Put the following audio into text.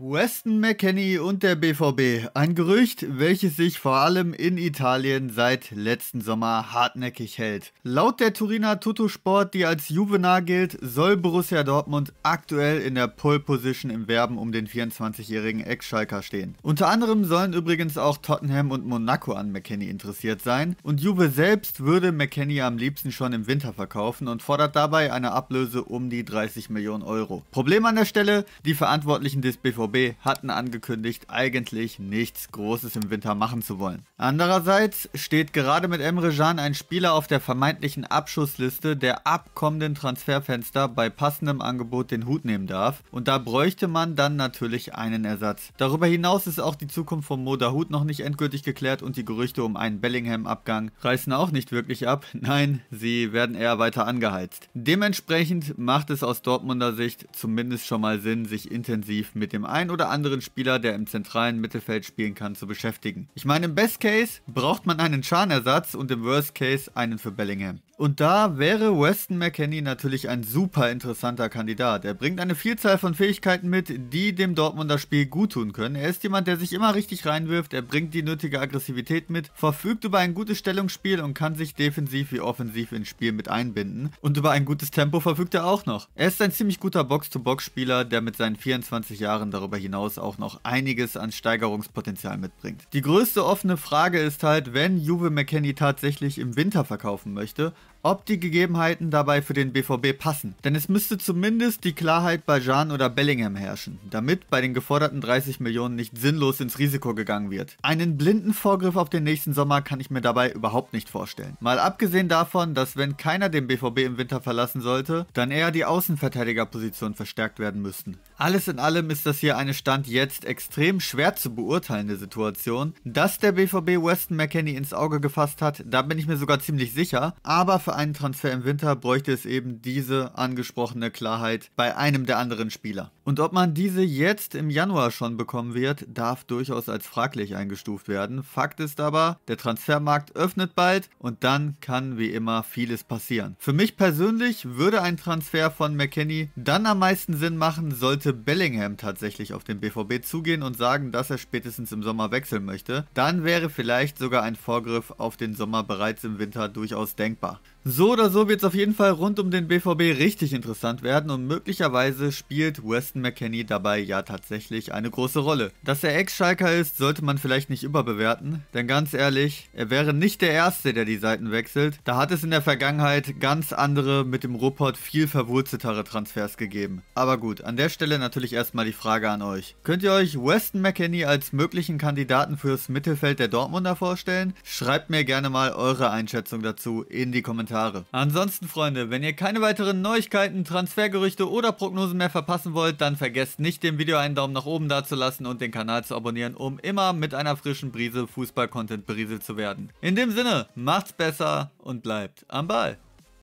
Weston McKenney und der BVB. Ein Gerücht, welches sich vor allem in Italien seit letzten Sommer hartnäckig hält. Laut der Turiner Sport, die als Juvenar gilt, soll Borussia Dortmund aktuell in der Pole Position im Werben um den 24-jährigen Ex-Schalker stehen. Unter anderem sollen übrigens auch Tottenham und Monaco an McKenney interessiert sein und Juve selbst würde McKenney am liebsten schon im Winter verkaufen und fordert dabei eine Ablöse um die 30 Millionen Euro. Problem an der Stelle, die Verantwortlichen des BVB BVB hatten angekündigt, eigentlich nichts Großes im Winter machen zu wollen. Andererseits steht gerade mit Emre Can ein Spieler auf der vermeintlichen Abschussliste, der ab kommenden Transferfenster bei passendem Angebot den Hut nehmen darf und da bräuchte man dann natürlich einen Ersatz. Darüber hinaus ist auch die Zukunft von Moda Hut noch nicht endgültig geklärt und die Gerüchte um einen Bellingham-Abgang reißen auch nicht wirklich ab. Nein, sie werden eher weiter angeheizt. Dementsprechend macht es aus Dortmunder Sicht zumindest schon mal Sinn, sich intensiv mit dem einen oder anderen Spieler, der im zentralen Mittelfeld spielen kann, zu beschäftigen. Ich meine, im Best Case braucht man einen Schadenersatz und im Worst Case einen für Bellingham. Und da wäre Weston McKennie natürlich ein super interessanter Kandidat. Er bringt eine Vielzahl von Fähigkeiten mit, die dem Dortmunder Spiel guttun können. Er ist jemand, der sich immer richtig reinwirft, er bringt die nötige Aggressivität mit, verfügt über ein gutes Stellungsspiel und kann sich defensiv wie offensiv ins Spiel mit einbinden. Und über ein gutes Tempo verfügt er auch noch. Er ist ein ziemlich guter Box-to-Box-Spieler, der mit seinen 24 Jahren darüber darüber hinaus auch noch einiges an Steigerungspotenzial mitbringt. Die größte offene Frage ist halt, wenn Juve McKenny tatsächlich im Winter verkaufen möchte, ob die Gegebenheiten dabei für den BVB passen. Denn es müsste zumindest die Klarheit bei Jean oder Bellingham herrschen, damit bei den geforderten 30 Millionen nicht sinnlos ins Risiko gegangen wird. Einen blinden Vorgriff auf den nächsten Sommer kann ich mir dabei überhaupt nicht vorstellen. Mal abgesehen davon, dass wenn keiner den BVB im Winter verlassen sollte, dann eher die Außenverteidigerposition verstärkt werden müssten. Alles in allem ist das hier eine Stand jetzt extrem schwer zu beurteilende Situation. Dass der BVB Weston McKennie ins Auge gefasst hat, da bin ich mir sogar ziemlich sicher, aber für einen Transfer im Winter bräuchte es eben diese angesprochene Klarheit bei einem der anderen Spieler. Und ob man diese jetzt im Januar schon bekommen wird, darf durchaus als fraglich eingestuft werden. Fakt ist aber, der Transfermarkt öffnet bald und dann kann wie immer vieles passieren. Für mich persönlich würde ein Transfer von McKenny dann am meisten Sinn machen, sollte Bellingham tatsächlich auf den BVB zugehen und sagen, dass er spätestens im Sommer wechseln möchte. Dann wäre vielleicht sogar ein Vorgriff auf den Sommer bereits im Winter durchaus denkbar. So oder so wird es auf jeden Fall rund um den BVB richtig interessant werden und möglicherweise spielt Weston McKenney dabei ja tatsächlich eine große Rolle. Dass er Ex-Schalker ist, sollte man vielleicht nicht überbewerten, denn ganz ehrlich, er wäre nicht der Erste, der die Seiten wechselt. Da hat es in der Vergangenheit ganz andere mit dem Ruhrpott viel verwurzeltere Transfers gegeben. Aber gut, an der Stelle natürlich erstmal die Frage an euch. Könnt ihr euch Weston McKenney als möglichen Kandidaten fürs Mittelfeld der Dortmunder vorstellen? Schreibt mir gerne mal eure Einschätzung dazu in die Kommentare. Kommentare. Ansonsten, Freunde, wenn ihr keine weiteren Neuigkeiten, Transfergerüchte oder Prognosen mehr verpassen wollt, dann vergesst nicht, dem Video einen Daumen nach oben dazulassen und den Kanal zu abonnieren, um immer mit einer frischen Brise Fußball-Content berieselt zu werden. In dem Sinne, macht's besser und bleibt am Ball.